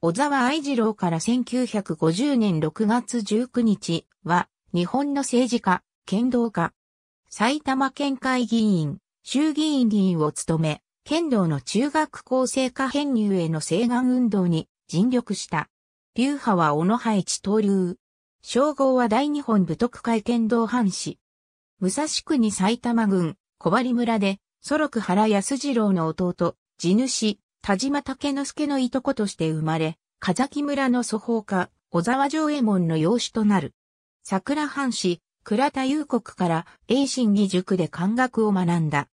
小沢愛次郎から1950年6月19日は、日本の政治家、剣道家、埼玉県会議員、衆議院議員を務め、剣道の中学校生化編入への請願運動に尽力した。流派は小野派一刀流。称号は大日本武徳会剣道藩士。武蔵国埼玉郡、小針村で、祖禄原康次郎の弟、地主、田島竹之助のいとことして生まれ、風木村の祖法家、小沢城右衛門の養子となる。桜藩士、倉田裕国から英心義塾で漢学を学んだ。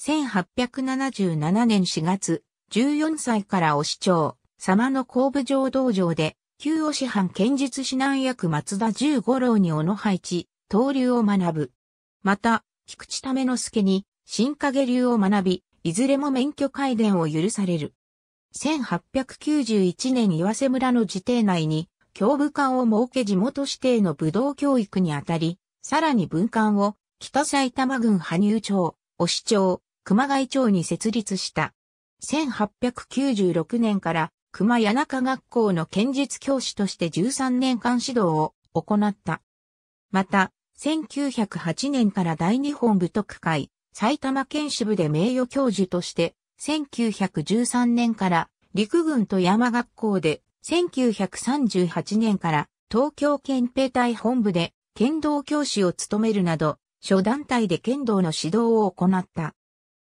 1877年4月、14歳からお市長、様の工部城道場で、旧お師範剣術指南役松田十五郎に小野配置、刀流を学ぶ。また、菊池為之助に、新影流を学び、いずれも免許改伝を許される。1891年岩瀬村の自邸内に教部館を設け地元指定の武道教育にあたり、さらに文館を北埼玉郡羽生町、押町、熊谷町に設立した。1896年から熊谷中学校の剣術教師として13年間指導を行った。また、1908年から大日本武徳会、埼玉県支部で名誉教授として、1913年から陸軍と山学校で、1938年から東京憲兵隊本部で剣道教師を務めるなど、諸団体で剣道の指導を行った。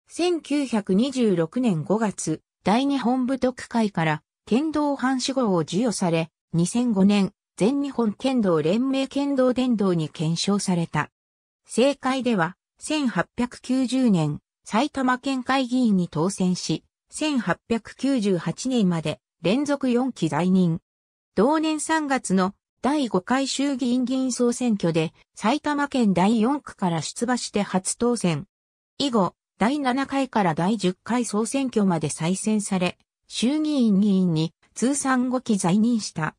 1926年5月、第日本部特会から剣道藩士号を授与され、2005年、全日本剣道連盟剣道伝道に検証された。正解では、1890年、埼玉県会議員に当選し、1898年まで連続4期在任。同年3月の第5回衆議院議員総選挙で埼玉県第4区から出馬して初当選。以後、第7回から第10回総選挙まで再選され、衆議院議員に通算5期在任した。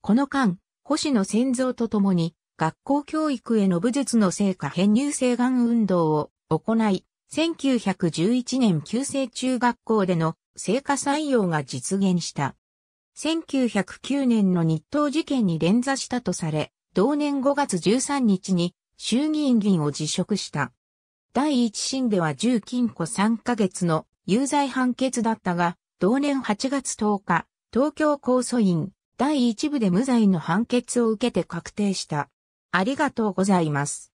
この間、星野先造と共に学校教育への武術の成果編入請願運動を行い、1911年旧制中学校での成果採用が実現した。1909年の日東事件に連座したとされ、同年5月13日に衆議院議員を辞職した。第一審では10禁錮3ヶ月の有罪判決だったが、同年8月10日、東京高訴院第一部で無罪の判決を受けて確定した。ありがとうございます。